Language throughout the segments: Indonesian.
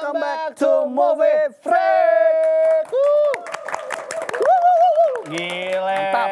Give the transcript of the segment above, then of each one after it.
welcome back to Movie Freak. Gile. Mantap.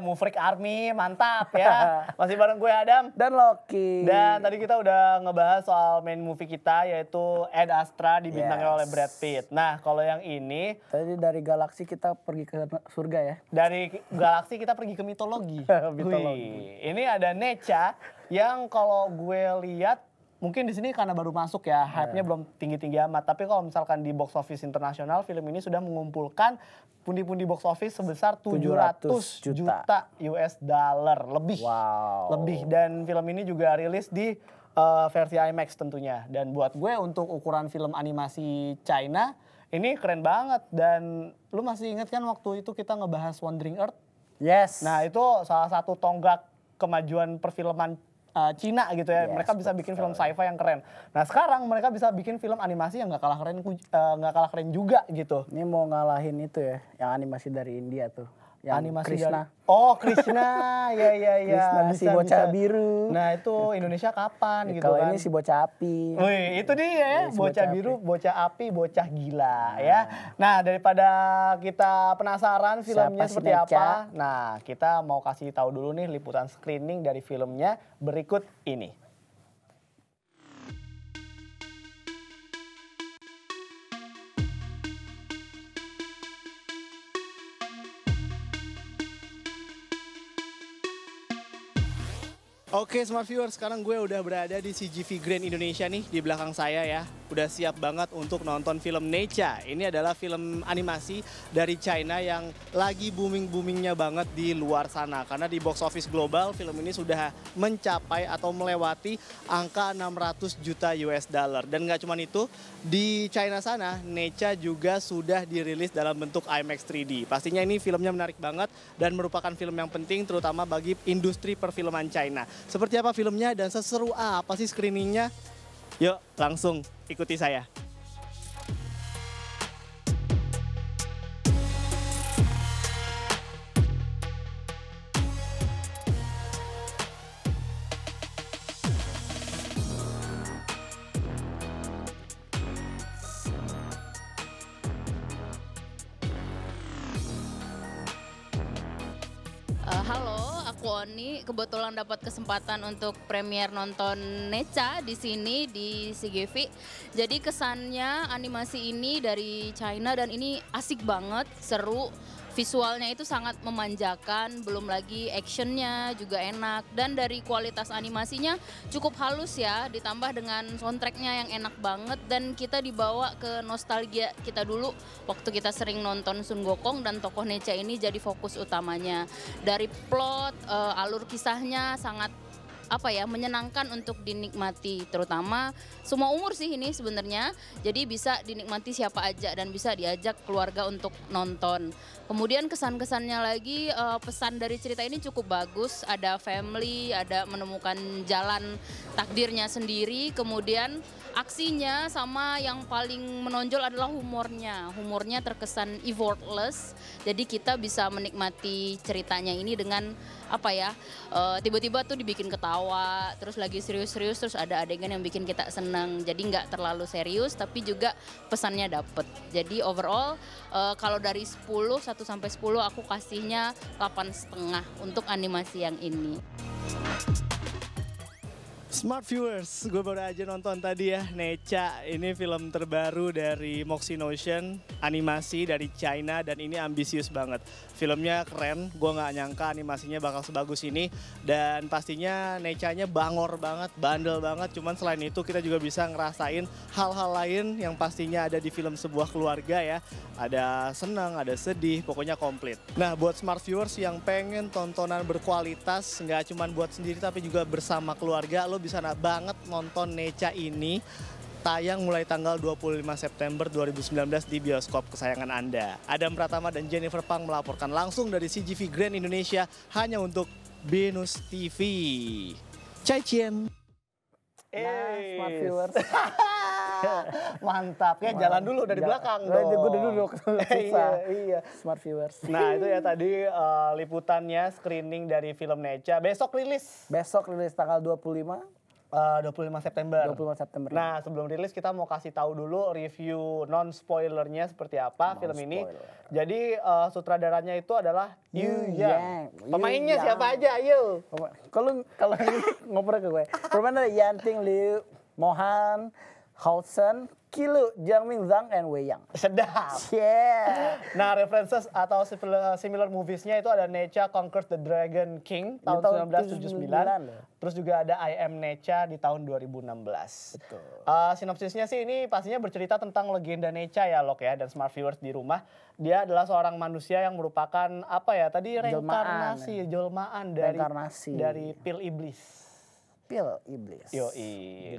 Mufrik Army, mantap ya. Masih bareng gue Adam. Dan Loki. Dan tadi kita udah ngebahas soal main movie kita yaitu Ed Astra dibintangi yes. oleh Brad Pitt. Nah kalau yang ini. Tadi dari galaksi kita pergi ke surga ya. Dari galaksi kita pergi ke mitologi. mitologi. Ini ada Necha yang kalau gue lihat mungkin di sini karena baru masuk ya, iya. hype-nya yeah. belum tinggi-tinggi amat. Tapi kalau misalkan di box office internasional, film ini sudah mengumpulkan pundi-pundi box office sebesar 700, 700 juta. juta US dollar lebih. Wow. Lebih dan film ini juga rilis di uh, versi IMAX tentunya. Dan buat gue untuk ukuran film animasi China, ini keren banget dan lu masih inget kan waktu itu kita ngebahas Wandering Earth? Yes. Nah, itu salah satu tonggak kemajuan perfilman uh, Cina gitu ya. Yes, mereka bisa bikin film sci-fi yang keren. Nah sekarang mereka bisa bikin film animasi yang gak kalah keren uh, nggak gak kalah keren juga gitu. Ini mau ngalahin itu ya, yang animasi dari India tuh yang animasi Krishna. Jalan. oh, Krishna. ya ya ya. Krishna bisa, si bocah bisa. biru. Nah, itu Indonesia kapan ya, gitu kalau kan. Kalau ini si bocah api. Wih, itu dia ya, iya, si bocah, bocah biru, api. bocah api, bocah gila nah. ya. Nah, daripada kita penasaran filmnya Siapa seperti apa, nah kita mau kasih tahu dulu nih liputan screening dari filmnya berikut ini. Oke Smart Viewer, sekarang gue udah berada di CGV Grand Indonesia nih di belakang saya ya. Udah siap banget untuk nonton film Necha. Ini adalah film animasi dari China yang lagi booming-boomingnya banget di luar sana. Karena di box office global film ini sudah mencapai atau melewati angka 600 juta US dollar. Dan gak cuma itu, di China sana Necha juga sudah dirilis dalam bentuk IMAX 3D. Pastinya ini filmnya menarik banget dan merupakan film yang penting terutama bagi industri perfilman China. Seperti apa filmnya dan seseru apa sih screeningnya? Yuk langsung ikuti saya. bakalan dapat kesempatan untuk premier nonton Neca di sini di CGV. Jadi kesannya animasi ini dari China dan ini asik banget, seru visualnya itu sangat memanjakan, belum lagi actionnya juga enak dan dari kualitas animasinya cukup halus ya, ditambah dengan soundtracknya yang enak banget dan kita dibawa ke nostalgia kita dulu waktu kita sering nonton Sun Gokong dan tokoh Necha ini jadi fokus utamanya. Dari plot, uh, alur kisahnya sangat apa ya menyenangkan untuk dinikmati terutama semua umur sih ini sebenarnya jadi bisa dinikmati siapa aja dan bisa diajak keluarga untuk nonton kemudian kesan-kesannya lagi uh, pesan dari cerita ini cukup bagus ada family ada menemukan jalan takdirnya sendiri kemudian aksinya sama yang paling menonjol adalah humornya. Humornya terkesan effortless. Jadi kita bisa menikmati ceritanya ini dengan apa ya? Eh, tiba-tiba tuh dibikin ketawa, terus lagi serius-serius, terus ada adegan yang bikin kita seneng. Jadi nggak terlalu serius tapi juga pesannya dapet. Jadi overall uh, kalau dari 10 1 sampai 10 aku kasihnya 8,5 setengah untuk animasi yang ini. Smart viewers, gue baru aja nonton tadi ya Necha. ini film terbaru dari Moxie Notion, animasi dari China dan ini ambisius banget. Filmnya keren, gue gak nyangka animasinya bakal sebagus ini dan pastinya Necha-nya bangor banget, bandel banget. Cuman selain itu kita juga bisa ngerasain hal-hal lain yang pastinya ada di film sebuah keluarga ya. Ada senang, ada sedih, pokoknya komplit. Nah buat smart viewers yang pengen tontonan berkualitas, nggak cuman buat sendiri tapi juga bersama keluarga, lo lo bisa banget nonton Neca ini tayang mulai tanggal 25 September 2019 di bioskop kesayangan Anda. Adam Pratama dan Jennifer Pang melaporkan langsung dari CGV Grand Indonesia hanya untuk Binus TV. Cai Cien. Nah, smart viewers. Mantap. Ya jalan dulu dari jalan. belakang nah, dong. Gue dulu dulu susah. iya, iya. Smart viewers. Nah, itu ya tadi uh, liputannya screening dari film Neca. Besok rilis. Besok rilis tanggal 25 Uh, 25 September. 25 September. Nah, sebelum rilis kita mau kasih tahu dulu review non spoilernya seperti apa non film spoiler. ini. Jadi uh, sutradaranya itu adalah Yu Yang. Pemainnya Yang. siapa aja? Ayo. Kalau kalau ngobrol ke gue. Pemainnya Yanting Liu, Mohan, Housen, Kilu, Jiangming Zhang, and Wei Yang. Sedap. Yeah. Nah, references atau similar movies-nya itu ada Necha Conquers the Dragon King tahun, tahun 1979. Terus juga ada I Am Necha di tahun 2016. Betul. Uh, sinopsisnya sih ini pastinya bercerita tentang legenda Necha ya, Lok ya, dan smart viewers di rumah. Dia adalah seorang manusia yang merupakan apa ya? Tadi reinkarnasi, ya. jolmaan, jolmaan dari dari pil iblis pil iblis. Yo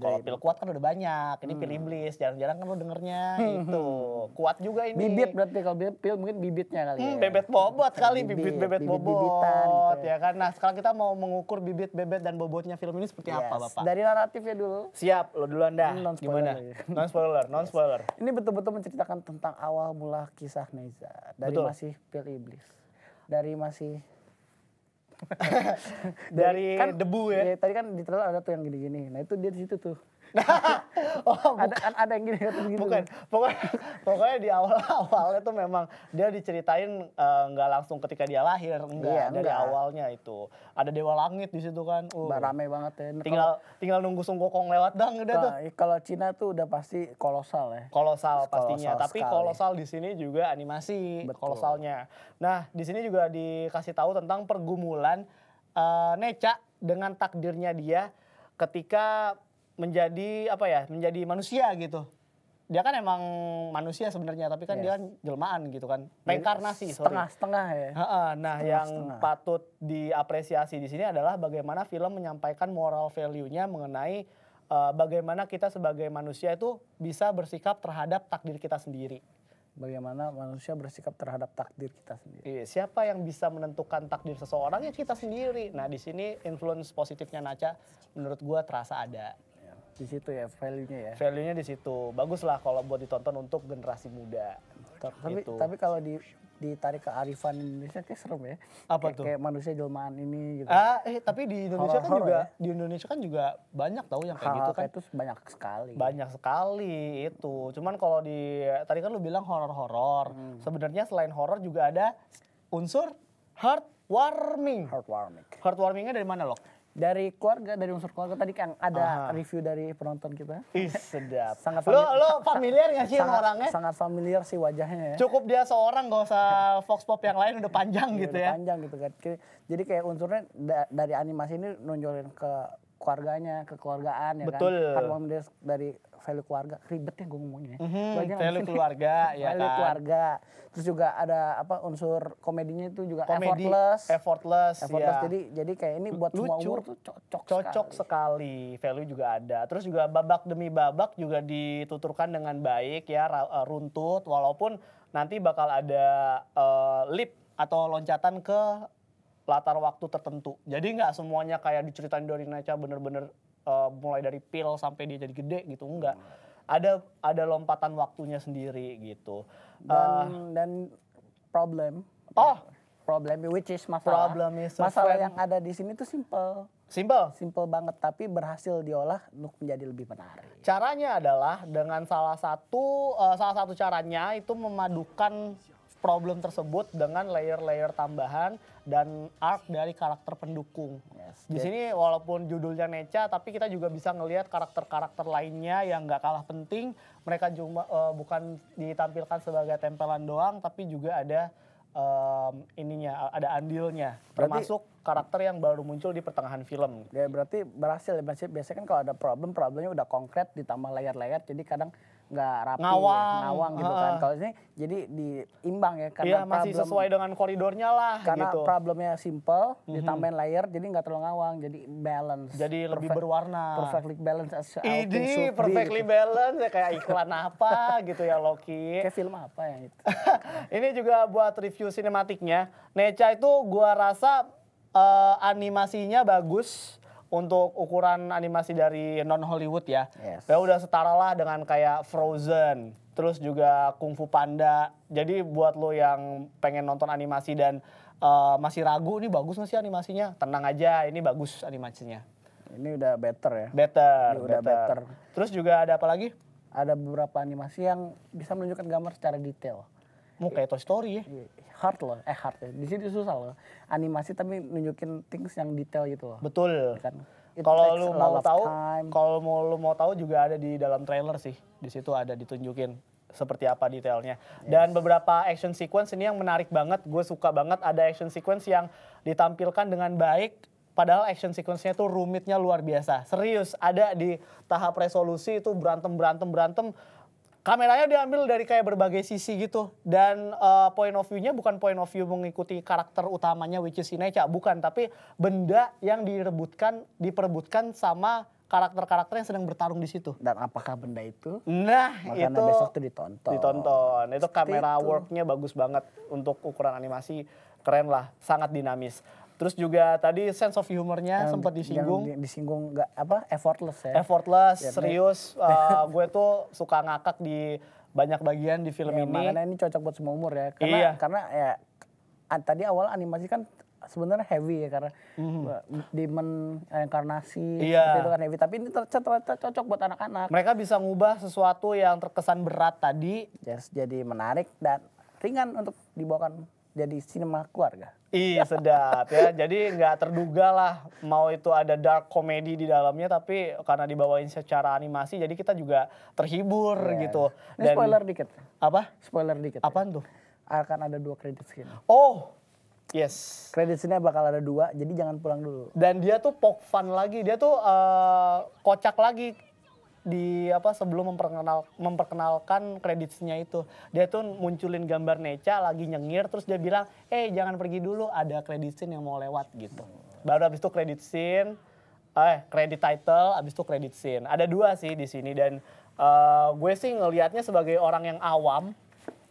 Kalau pil kuat kan udah banyak. Ini hmm. pil iblis. Jarang-jarang kan lo dengernya hmm, hmm, itu. Hmm. Kuat juga ini. Bibit berarti kalau pil mungkin bibitnya kali. Hmm, ya. Bebet bobot kali. Bibit bebet, bibit, bobot. Bibitan gitu. Ya. ya kan. Nah sekarang kita mau mengukur bibit bebet dan bobotnya film ini seperti yes. apa bapak? Dari naratifnya dulu. Siap. Lo duluan dah. non Gimana? non spoiler. Non spoiler. Yes. Ini betul-betul menceritakan tentang awal mula kisah Neza. Dari Betul. masih pil iblis. Dari masih dari kan, debu ya. ya. Tadi kan di trailer ada tuh yang gini-gini. Nah itu dia di situ tuh. oh, ada, ada kan ada yang gini, gini bukan pokoknya pokoknya di awal awalnya tuh memang dia diceritain eh, nggak uh, langsung ketika dia lahir enggak iya, dari enggak. awalnya itu ada dewa langit di situ kan uh, rame banget ya tinggal kalo, tinggal nunggu sungkokong lewat dang udah tuh kalau Cina tuh udah pasti kolosal ya kolosal pastinya kolosal tapi sekali. kolosal di sini juga animasi Betul. kolosalnya nah di sini juga dikasih tahu tentang pergumulan kebetulan uh, Neca dengan takdirnya dia ketika menjadi apa ya menjadi manusia gitu dia kan emang manusia sebenarnya tapi kan yes. dia kan jelmaan gitu kan reinkarnasi setengah sorry. setengah ya nah setengah, yang setengah. patut diapresiasi di sini adalah bagaimana film menyampaikan moral value-nya mengenai uh, bagaimana kita sebagai manusia itu bisa bersikap terhadap takdir kita sendiri bagaimana manusia bersikap terhadap takdir kita sendiri. Iya, siapa yang bisa menentukan takdir seseorang ya kita sendiri. Nah, di sini influence positifnya Naca menurut gua terasa ada. Ya, di situ ya value-nya ya. Value-nya di situ. Baguslah kalau buat ditonton untuk generasi muda. Tapi gitu. tapi kalau di ditarik ke Arifan Indonesia kayak serem ya. Apa Kay tuh? Kayak manusia jelmaan ini gitu. Ah, eh tapi di Indonesia horror, kan horror juga ya? di Indonesia kan juga banyak tahu yang kayak Hal -hal gitu kan. itu banyak sekali. Banyak sekali itu. Cuman kalau di tadi kan lu bilang horor-horor. Hmm. Sebenarnya selain horor juga ada unsur heart warming. Heart warming. Heart warmingnya dari mana Lok? dari keluarga dari unsur keluarga tadi kan ada Aha. review dari penonton kita. Ih sedap. sangat familiar, lo lo familiar gak sih sangat, orangnya? Sangat familiar sih wajahnya ya. Cukup dia seorang gak usah Fox Pop yang lain udah panjang iya, gitu udah ya. Panjang gitu kan. Jadi kayak unsurnya dari animasi ini nonjolin ke keluarganya, kekeluargaan ya kan? Betul. kan. Betul. dari, dari value keluarga. Ribet ya gue ngomongnya. Mm-hmm, value keluarga ya value kan? keluarga. Terus juga ada apa unsur komedinya itu juga Komedi, effortless. Effortless. Effortless. Ya. Jadi jadi kayak ini buat Lucu, semua umur tuh cocok Cocok sekali. sekali. Value juga ada. Terus juga babak demi babak juga dituturkan dengan baik ya eh, runtut walaupun nanti bakal ada uh, eh, lip atau loncatan ke latar waktu tertentu. Jadi nggak semuanya kayak diceritain dari Neca bener-bener uh, mulai dari pil sampai dia jadi gede gitu enggak. Ada ada lompatan waktunya sendiri gitu. Dan uh, dan problem. Oh, problem which is masalah. Problem is masalah friend. yang ada di sini tuh simple. Simple. Simple banget tapi berhasil diolah untuk menjadi lebih menarik. Caranya adalah dengan salah satu uh, salah satu caranya itu memadukan problem tersebut dengan layer-layer tambahan dan arc dari karakter pendukung. Yes, Di sini walaupun judulnya Neca, tapi kita juga bisa ngelihat karakter-karakter lainnya yang nggak kalah penting. Mereka cuma uh, bukan ditampilkan sebagai tempelan doang, tapi juga ada um, ininya ada andilnya berarti, termasuk karakter yang baru muncul di pertengahan film. Ya berarti berhasil biasanya, kan kalau ada problem problemnya udah konkret ditambah layer-layer. jadi kadang nggak rapi ya, ngawang, ngawang gitu kan. Kalau ini jadi diimbang ya karena ya, masih problem, sesuai dengan koridornya lah karena gitu. problemnya simple, mm-hmm. ditambahin layer jadi nggak terlalu ngawang, jadi balance. Jadi perfect, lebih berwarna. Perfectly balance as Ini gitu. perfectly be. balance ya kayak iklan apa gitu ya Loki. Kayak film apa ya itu. ini juga buat review sinematiknya. Neca itu gua rasa uh, animasinya bagus untuk ukuran animasi dari non Hollywood ya. Yes. Ya udah setara lah dengan kayak Frozen, terus juga Kung Fu Panda. Jadi buat lo yang pengen nonton animasi dan uh, masih ragu ini bagus nggak sih animasinya? Tenang aja, ini bagus animasinya. Ini udah better ya. Better, ini udah better. better. Terus juga ada apa lagi? Ada beberapa animasi yang bisa menunjukkan gambar secara detail mau kayak Toy Story ya iya, hard loh eh hard ya di sini susah loh animasi tapi nunjukin things yang detail gitu loh betul iya kan kalau lu mau tahu kalau mau lu mau tahu juga ada di dalam trailer sih di situ ada ditunjukin seperti apa detailnya yes. dan beberapa action sequence ini yang menarik banget gue suka banget ada action sequence yang ditampilkan dengan baik Padahal action sequence-nya tuh rumitnya luar biasa. Serius, ada di tahap resolusi itu berantem berantem berantem kameranya diambil dari kayak berbagai sisi gitu dan uh, point of view-nya bukan point of view mengikuti karakter utamanya which is Inecha bukan tapi benda yang direbutkan diperebutkan sama karakter-karakter yang sedang bertarung di situ. Dan apakah benda itu? Nah, Makanya itu besok tuh ditonton. Ditonton. Itu kamera work-nya bagus banget untuk ukuran animasi, keren lah, sangat dinamis. Terus juga tadi sense of humornya sempat disinggung. Yang disinggung nggak apa effortless ya. Effortless, ya, serius. uh, gue tuh suka ngakak di banyak bagian di film ya, ini. Makanya ini cocok buat semua umur ya. Karena iya. karena ya tadi awal animasi kan sebenarnya heavy ya karena mm. demon reinkarnasi eh, iya. Gitu, itu kan heavy tapi ini ternyata cocok buat anak-anak. Mereka bisa ngubah sesuatu yang terkesan berat tadi yes, jadi menarik dan ringan untuk dibawakan jadi sinema keluarga. Iya sedap ya. Jadi nggak terduga lah mau itu ada dark comedy di dalamnya tapi karena dibawain secara animasi jadi kita juga terhibur yeah. gitu. Dan, spoiler dikit. Apa? Spoiler dikit. Ya. apa tuh? Akan ada dua kredit skin. Oh, Yes. Kredit sini bakal ada dua, jadi jangan pulang dulu. Dan dia tuh pok fun lagi, dia tuh uh, kocak lagi di apa sebelum memperkenal memperkenalkan kreditnya itu dia tuh munculin gambar Neca lagi nyengir terus dia bilang eh jangan pergi dulu ada kredit scene yang mau lewat gitu baru habis itu kredit scene eh kredit title habis itu kredit scene ada dua sih di sini dan uh, gue sih ngelihatnya sebagai orang yang awam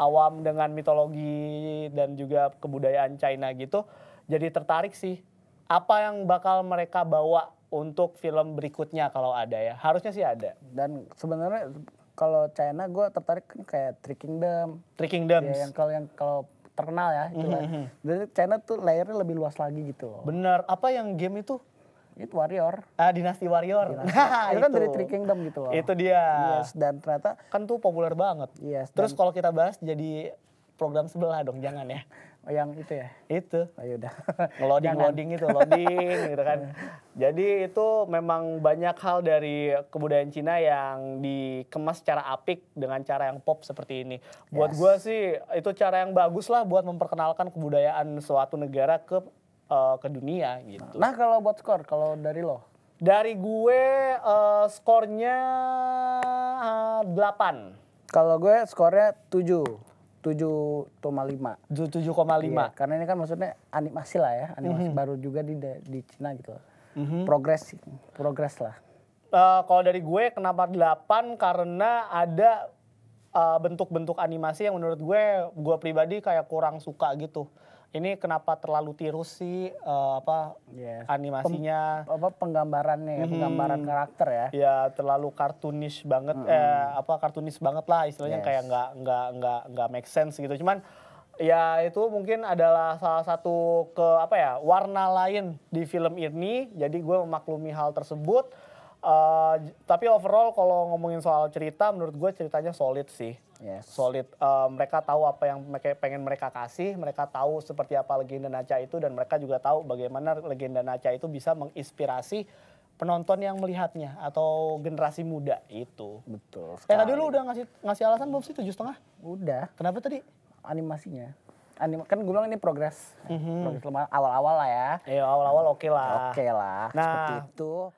awam dengan mitologi dan juga kebudayaan China gitu jadi tertarik sih apa yang bakal mereka bawa untuk film berikutnya kalau ada ya. Harusnya sih ada. Dan sebenarnya kalau China gue tertarik kan kayak Three Kingdom. Three Kingdom. Ya, yang kalau yang kalau terkenal ya itu. Mm -hmm. Jadi China tuh layernya lebih luas lagi gitu loh. Bener. Apa yang game itu? Itu Warrior. Ah, Dinasti Warrior. Dinasti. itu kan dari Three Kingdom gitu loh. Itu dia. Yes, dan ternyata kan tuh populer banget. Yes. Terus kalau kita bahas jadi program sebelah dong, jangan ya yang itu ya? Itu. Oh, ya udah Loading Ngeloding, loading itu loading gitu kan. Jadi itu memang banyak hal dari kebudayaan Cina yang dikemas secara apik dengan cara yang pop seperti ini. Buat yes. gue sih itu cara yang bagus lah buat memperkenalkan kebudayaan suatu negara ke uh, ke dunia gitu. Nah kalau buat skor kalau dari lo? Dari gue uh, skornya uh, 8. Kalau gue skornya 7 tujuh koma lima iya, karena ini kan maksudnya animasi lah ya, animasi mm -hmm. baru juga di di Cina gitu. Mm -hmm. Progres progres lah. Uh, kalau dari gue kenapa delapan karena ada eh, bentuk-bentuk uh, bentuk -bentuk animasi yang menurut gue gue pribadi kayak kurang suka gitu ini kenapa terlalu tirus sih uh, apa yeah. animasinya Pem, apa penggambarannya ya, hmm. penggambaran karakter ya ya terlalu kartunis banget hmm. eh, apa kartunis banget lah istilahnya yes. kayak nggak nggak nggak nggak make sense gitu cuman ya itu mungkin adalah salah satu ke apa ya warna lain di film ini jadi gue memaklumi hal tersebut Uh, tapi overall kalau ngomongin soal cerita, menurut gue ceritanya solid sih. Yes. Solid. Uh, mereka tahu apa yang mereka, pengen mereka kasih, mereka tahu seperti apa legenda Naca itu, dan mereka juga tahu bagaimana legenda Naca itu bisa menginspirasi penonton yang melihatnya atau generasi muda itu. Betul. Sekali. Eh tadi lu udah ngasih ngasih alasan belum sih tujuh setengah? Udah. Kenapa tadi? Animasinya. anima kan gue bilang ini progres. Mm -hmm. Progres awal-awal lah ya. Iya awal-awal oke okay lah. Oke okay lah. Nah, Seperti itu.